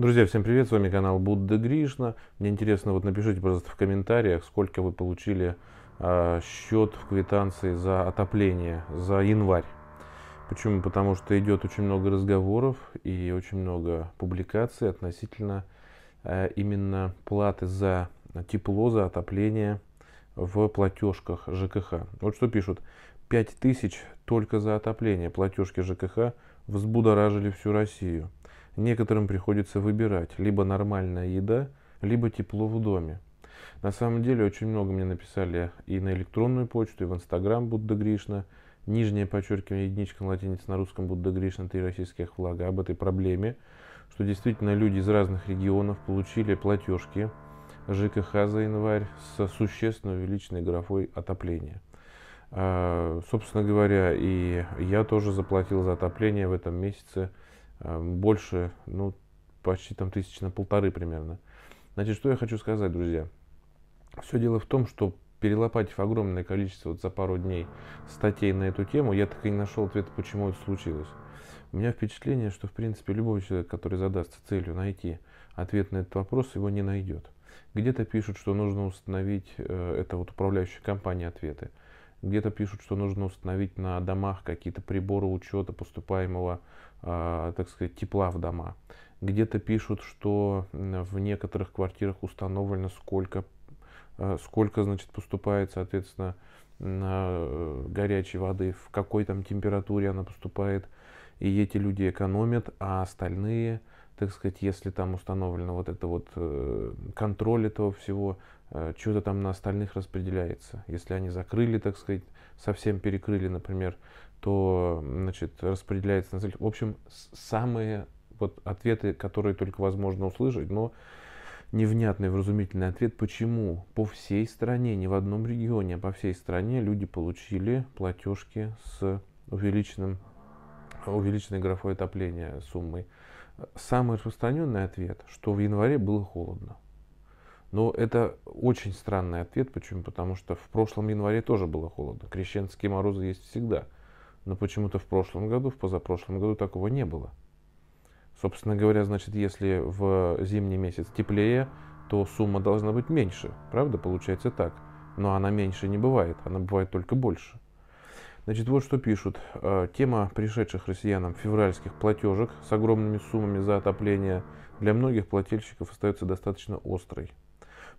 Друзья, всем привет, с вами канал Будда Гришна. Мне интересно, вот напишите, пожалуйста, в комментариях, сколько вы получили э, счет в квитанции за отопление, за январь. Почему? Потому что идет очень много разговоров и очень много публикаций относительно э, именно платы за тепло, за отопление в платежках ЖКХ. Вот что пишут. 5000 только за отопление. Платежки ЖКХ взбудоражили всю Россию. Некоторым приходится выбирать либо нормальная еда, либо тепло в доме. На самом деле очень много мне написали и на электронную почту, и в Инстаграм Будда Гришна. Нижнее подчеркивание единичка латиница на русском Будда Гришна, три российских флага об этой проблеме, что действительно люди из разных регионов получили платежки ЖКХ за январь с существенно увеличенной графой отопления. А, собственно говоря, и я тоже заплатил за отопление в этом месяце Э, больше, ну, почти там тысяч на полторы примерно. Значит, что я хочу сказать, друзья. Все дело в том, что перелопатив огромное количество вот за пару дней статей на эту тему, я так и не нашел ответа, почему это случилось. У меня впечатление, что, в принципе, любой человек, который задастся целью найти ответ на этот вопрос, его не найдет. Где-то пишут, что нужно установить э, это вот управляющая компания ответы. Где-то пишут, что нужно установить на домах какие-то приборы учета поступаемого, а, так сказать, тепла в дома. Где-то пишут, что в некоторых квартирах установлено, сколько, а, сколько значит, поступает, соответственно, э, горячей воды, в какой там температуре она поступает. И эти люди экономят, а остальные – так сказать, если там установлено вот это вот э, контроль этого всего, э, что-то там на остальных распределяется. Если они закрыли, так сказать, совсем перекрыли, например, то, значит, распределяется на В общем, самые вот ответы, которые только возможно услышать, но невнятный вразумительный ответ, почему по всей стране, не в одном регионе, а по всей стране люди получили платежки с увеличенным, увеличенной графой отопления суммой. Самый распространенный ответ, что в январе было холодно. Но это очень странный ответ. Почему? Потому что в прошлом январе тоже было холодно. Крещенские морозы есть всегда. Но почему-то в прошлом году, в позапрошлом году такого не было. Собственно говоря, значит, если в зимний месяц теплее, то сумма должна быть меньше. Правда? Получается так. Но она меньше не бывает. Она бывает только больше. Значит, вот что пишут. Э, тема пришедших россиянам февральских платежек с огромными суммами за отопление для многих плательщиков остается достаточно острой.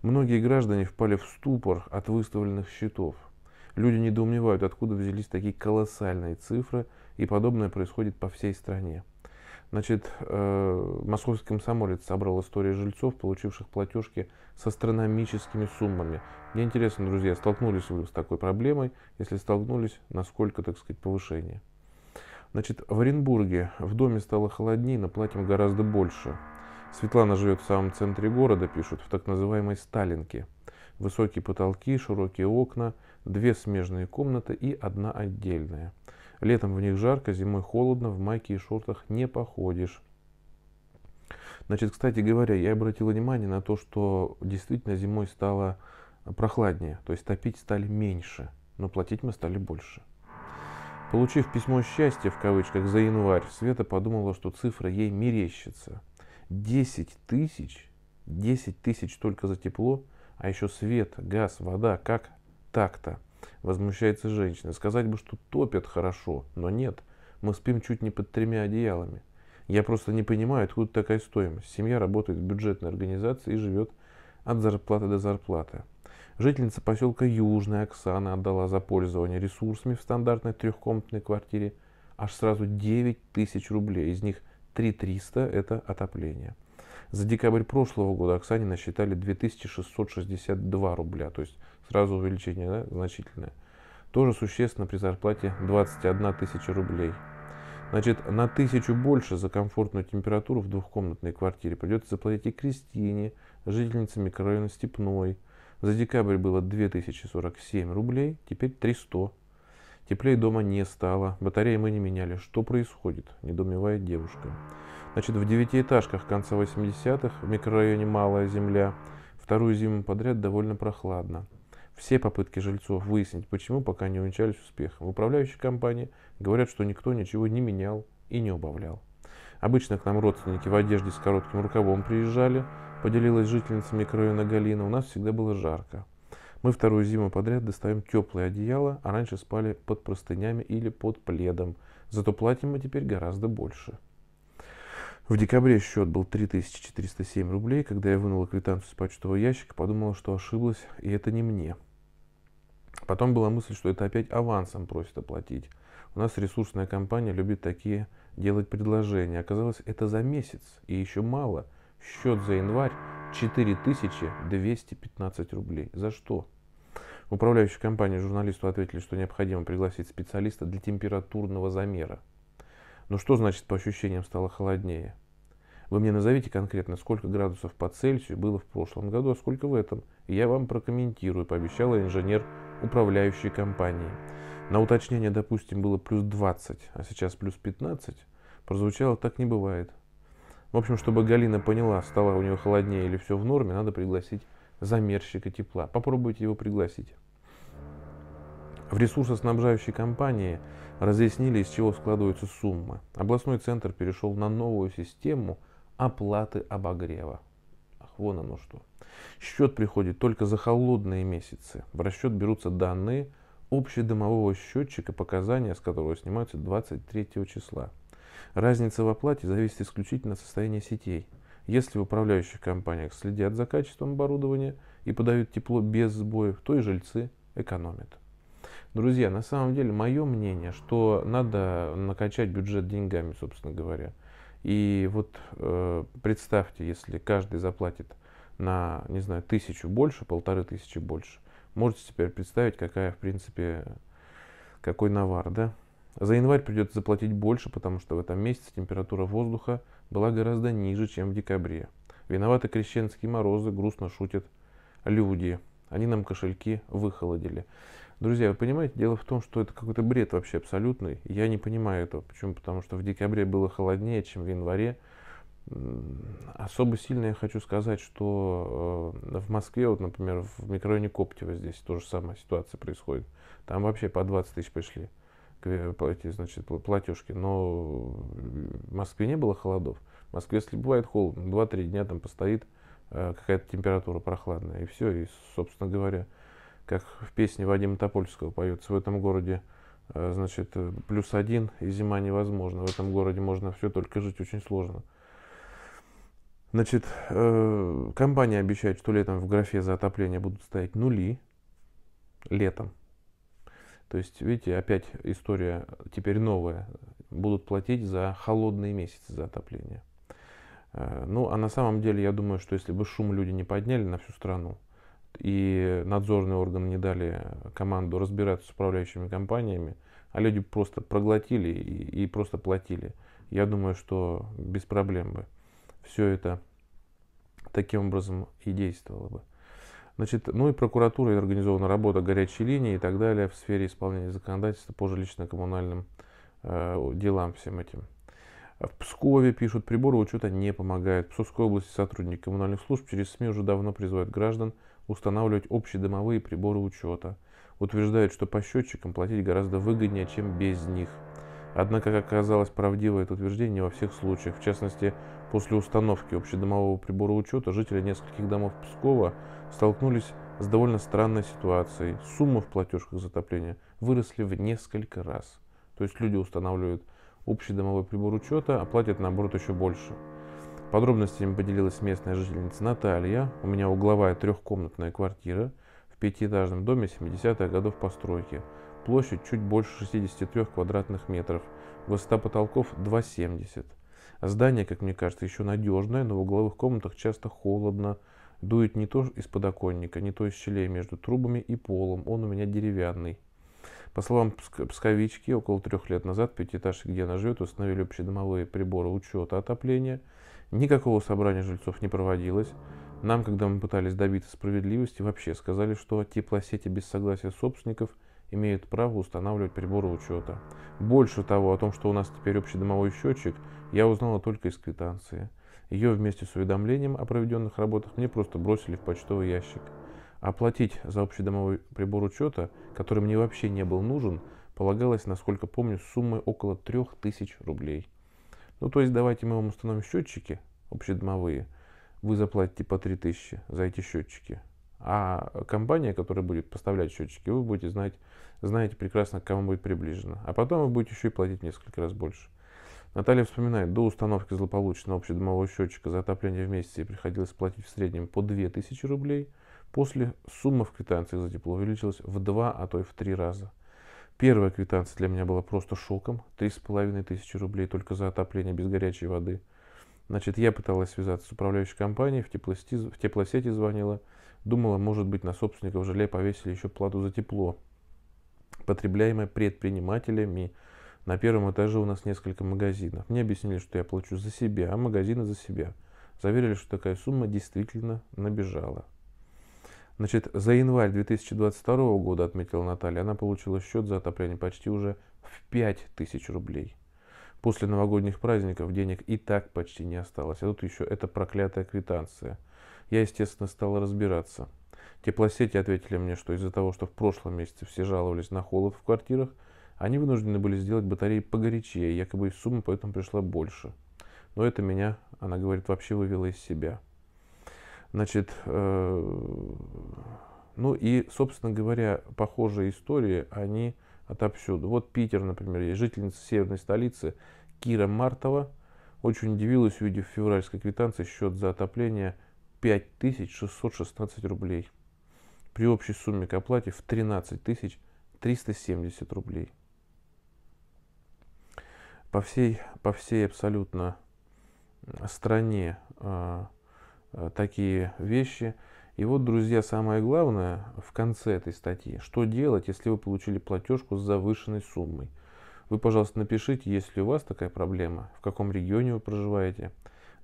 Многие граждане впали в ступор от выставленных счетов. Люди недоумевают, откуда взялись такие колоссальные цифры, и подобное происходит по всей стране. Значит, э, московский комсомолец собрал истории жильцов, получивших платежки с астрономическими суммами. Мне интересно, друзья, столкнулись вы с такой проблемой? Если столкнулись, насколько, так сказать, повышение? Значит, в Оренбурге в доме стало холоднее, но платим гораздо больше. Светлана живет в самом центре города, пишут, в так называемой Сталинке. Высокие потолки, широкие окна, две смежные комнаты и одна отдельная – Летом в них жарко, зимой холодно, в майке и шортах не походишь. Значит, кстати говоря, я обратил внимание на то, что действительно зимой стало прохладнее, то есть топить стали меньше, но платить мы стали больше. Получив письмо счастья, в кавычках, за январь, Света подумала, что цифра ей мерещится. 10 тысяч, 10 тысяч только за тепло, а еще свет, газ, вода, как так-то? Возмущается женщина. Сказать бы, что топят хорошо, но нет. Мы спим чуть не под тремя одеялами. Я просто не понимаю, откуда такая стоимость. Семья работает в бюджетной организации и живет от зарплаты до зарплаты. Жительница поселка Южная Оксана отдала за пользование ресурсами в стандартной трехкомнатной квартире аж сразу 9 тысяч рублей. Из них 3 300 – это отопление. За декабрь прошлого года Оксане насчитали 2662 рубля, то есть сразу увеличение да, значительное. Тоже существенно при зарплате 21 тысяча рублей. Значит, на тысячу больше за комфортную температуру в двухкомнатной квартире придется заплатить и Кристине, жительнице микрорайона Степной. За декабрь было 2047 рублей, теперь 300. Теплее дома не стало, батареи мы не меняли. Что происходит? Недоумевает девушка. Значит, в девятиэтажках конца 80-х в микрорайоне Малая Земля вторую зиму подряд довольно прохладно. Все попытки жильцов выяснить, почему, пока не увенчались успехом. в управляющей компании говорят, что никто ничего не менял и не убавлял. Обычно к нам родственники в одежде с коротким рукавом приезжали, поделилась жительница микрорайона Галина, у нас всегда было жарко. Мы вторую зиму подряд достаем теплые одеяла, а раньше спали под простынями или под пледом. Зато платим мы теперь гораздо больше. В декабре счет был 3407 рублей. Когда я вынула квитанцию с почтового ящика, подумала, что ошиблась, и это не мне. Потом была мысль, что это опять авансом просит оплатить. У нас ресурсная компания любит такие делать предложения. Оказалось, это за месяц и еще мало. Счет за январь 4215 рублей. За что? Управляющая компания журналисту ответили, что необходимо пригласить специалиста для температурного замера. Но ну что значит по ощущениям стало холоднее? Вы мне назовите конкретно, сколько градусов по Цельсию было в прошлом году, а сколько в этом. И я вам прокомментирую, пообещала инженер управляющей компании. На уточнение, допустим, было плюс 20, а сейчас плюс 15. Прозвучало так не бывает. В общем, чтобы Галина поняла, стало у нее холоднее или все в норме, надо пригласить замерщика тепла. Попробуйте его пригласить. В ресурсоснабжающей компании разъяснили, из чего складываются суммы. Областной центр перешел на новую систему оплаты обогрева. Вон оно что. Счет приходит только за холодные месяцы. В расчет берутся данные общедомового счетчика, показания с которого снимаются 23 числа. Разница в оплате зависит исключительно от состояния сетей. Если в управляющих компаниях следят за качеством оборудования и подают тепло без сбоев, то и жильцы экономят. Друзья, на самом деле мое мнение, что надо накачать бюджет деньгами, собственно говоря. И вот э, представьте, если каждый заплатит на, не знаю, тысячу больше, полторы тысячи больше, можете теперь представить, какая, в принципе, какой навар, да? За январь придется заплатить больше, потому что в этом месяце температура воздуха была гораздо ниже, чем в декабре. Виноваты крещенские морозы, грустно шутят люди. Они нам кошельки выхолодили. Друзья, вы понимаете, дело в том, что это какой-то бред вообще абсолютный. Я не понимаю этого. Почему? Потому что в декабре было холоднее, чем в январе. Особо сильно я хочу сказать, что э, в Москве, вот, например, в микрорайоне Коптева здесь тоже самая ситуация происходит. Там вообще по 20 тысяч пришли эти, значит, платежки. Но в Москве не было холодов. В Москве, если бывает холодно, 2-3 дня там постоит э, какая-то температура прохладная, и все. И, собственно говоря, как в песне Вадима Топольского поется, в этом городе э, значит, э, плюс один, и зима невозможна. В этом городе можно все, только жить очень сложно. Значит, э, компания обещает, что летом в графе за отопление будут стоять нули. Летом. То есть, видите, опять история теперь новая. Будут платить за холодные месяцы за отопление. Ну, а на самом деле, я думаю, что если бы шум люди не подняли на всю страну, и надзорные органы не дали команду разбираться с управляющими компаниями, а люди просто проглотили и, и просто платили. Я думаю, что без проблем бы все это таким образом и действовало бы. Значит, ну и прокуратура, и организована работа горячей линии и так далее в сфере исполнения законодательства по жилищно-коммунальным э, делам всем этим. В Пскове пишут, приборы учета не помогают. В Псковской области сотрудники коммунальных служб через СМИ уже давно призывают граждан – устанавливать общедомовые приборы учета. Утверждают, что по счетчикам платить гораздо выгоднее, чем без них. Однако, как оказалось, правдиво это утверждение во всех случаях. В частности, после установки общедомового прибора учета жители нескольких домов Пскова столкнулись с довольно странной ситуацией. Суммы в платежках затопления отопление выросли в несколько раз. То есть люди устанавливают общедомовой прибор учета, а платят наоборот еще больше. Подробностями поделилась местная жительница Наталья. У меня угловая трехкомнатная квартира в пятиэтажном доме 70-х годов постройки. Площадь чуть больше 63 квадратных метров. Высота потолков 2,70. Здание, как мне кажется, еще надежное, но в угловых комнатах часто холодно. Дует не то из подоконника, не то из щелей между трубами и полом. Он у меня деревянный. По словам псковички, около трех лет назад пятиэтажки, где она живет, установили общедомовые приборы учета отопления – Никакого собрания жильцов не проводилось. Нам, когда мы пытались добиться справедливости, вообще сказали, что теплосети без согласия собственников имеют право устанавливать приборы учета. Больше того, о том, что у нас теперь общедомовой счетчик, я узнала только из квитанции. Ее вместе с уведомлением о проведенных работах мне просто бросили в почтовый ящик. Оплатить за общедомовой прибор учета, который мне вообще не был нужен, полагалось, насколько помню, суммой около 3000 рублей. Ну, то есть давайте мы вам установим счетчики общедомовые, вы заплатите по 3000 за эти счетчики, а компания, которая будет поставлять счетчики, вы будете знать, знаете прекрасно, к кому будет приближено. А потом вы будете еще и платить несколько раз больше. Наталья вспоминает, до установки злополучного общедомового счетчика за отопление в месяц ей приходилось платить в среднем по 2000 рублей. После сумма в квитанциях за тепло увеличилась в два, а то и в три раза. Первая квитанция для меня была просто шоком. Три с половиной тысячи рублей только за отопление без горячей воды. Значит, я пыталась связаться с управляющей компанией, в, теплосети, в теплосети звонила. Думала, может быть, на собственников желе повесили еще плату за тепло, потребляемое предпринимателями. На первом этаже у нас несколько магазинов. Мне объяснили, что я плачу за себя, а магазины за себя. Заверили, что такая сумма действительно набежала. Значит, за январь 2022 года, отметила Наталья, она получила счет за отопление почти уже в 5000 рублей. После новогодних праздников денег и так почти не осталось. А тут еще эта проклятая квитанция. Я, естественно, стала разбираться. Теплосети ответили мне, что из-за того, что в прошлом месяце все жаловались на холод в квартирах, они вынуждены были сделать батареи погорячее, якобы и сумма поэтому пришла больше. Но это меня, она говорит, вообще вывела из себя. Значит, э, ну и, собственно говоря, похожие истории, они отовсюду. Вот Питер, например, есть жительница северной столицы Кира Мартова. Очень удивилась, увидев в февральской квитанции счет за отопление 5616 рублей. При общей сумме к оплате в 13 370 рублей. По всей, по всей абсолютно стране а, Э, такие вещи. И вот, друзья, самое главное в конце этой статьи, что делать, если вы получили платежку с завышенной суммой. Вы, пожалуйста, напишите, есть ли у вас такая проблема, в каком регионе вы проживаете.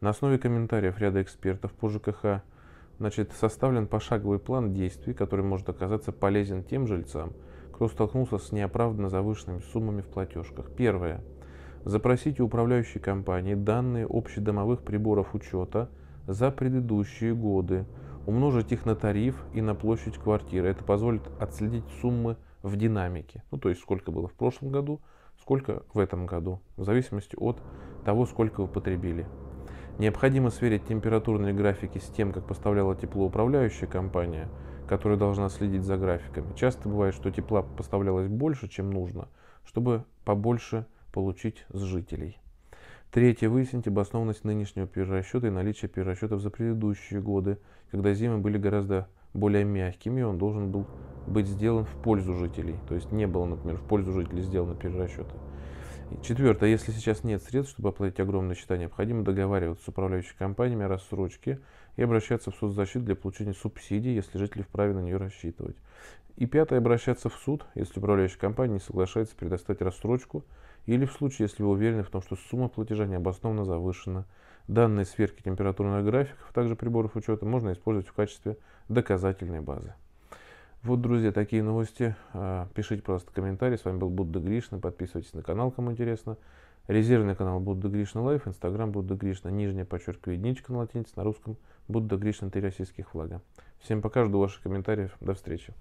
На основе комментариев ряда экспертов по ЖКХ значит, составлен пошаговый план действий, который может оказаться полезен тем жильцам, кто столкнулся с неоправданно завышенными суммами в платежках. Первое. Запросите управляющей компании данные общедомовых приборов учета – за предыдущие годы, умножить их на тариф и на площадь квартиры. Это позволит отследить суммы в динамике. Ну, то есть сколько было в прошлом году, сколько в этом году, в зависимости от того, сколько вы потребили. Необходимо сверить температурные графики с тем, как поставляла теплоуправляющая компания, которая должна следить за графиками. Часто бывает, что тепла поставлялось больше, чем нужно, чтобы побольше получить с жителей. Третье. Выяснить обоснованность нынешнего перерасчета и наличие перерасчетов за предыдущие годы, когда зимы были гораздо более мягкими, он должен был быть сделан в пользу жителей. То есть не было, например, в пользу жителей сделано перерасчета. Четвертое. Если сейчас нет средств, чтобы оплатить огромные счета, необходимо договариваться с управляющими компаниями о рассрочке и обращаться в суд соцзащиту для получения субсидий, если жители вправе на нее рассчитывать. И пятое. Обращаться в суд, если управляющая компания не соглашается предоставить рассрочку или в случае, если вы уверены в том, что сумма платежа необоснованно завышена. Данные сверки температурных графиков, а также приборов учета, можно использовать в качестве доказательной базы. Вот, друзья, такие новости. А, пишите, пожалуйста, комментарии. С вами был Будда Гришна. Подписывайтесь на канал, кому интересно. Резервный канал Будда Гришна Лайф, Инстаграм Будда Гришна, нижняя подчеркивает единичка на латинице, на русском Будда Гришна, три российских флага. Всем пока, жду ваших комментариев. До встречи.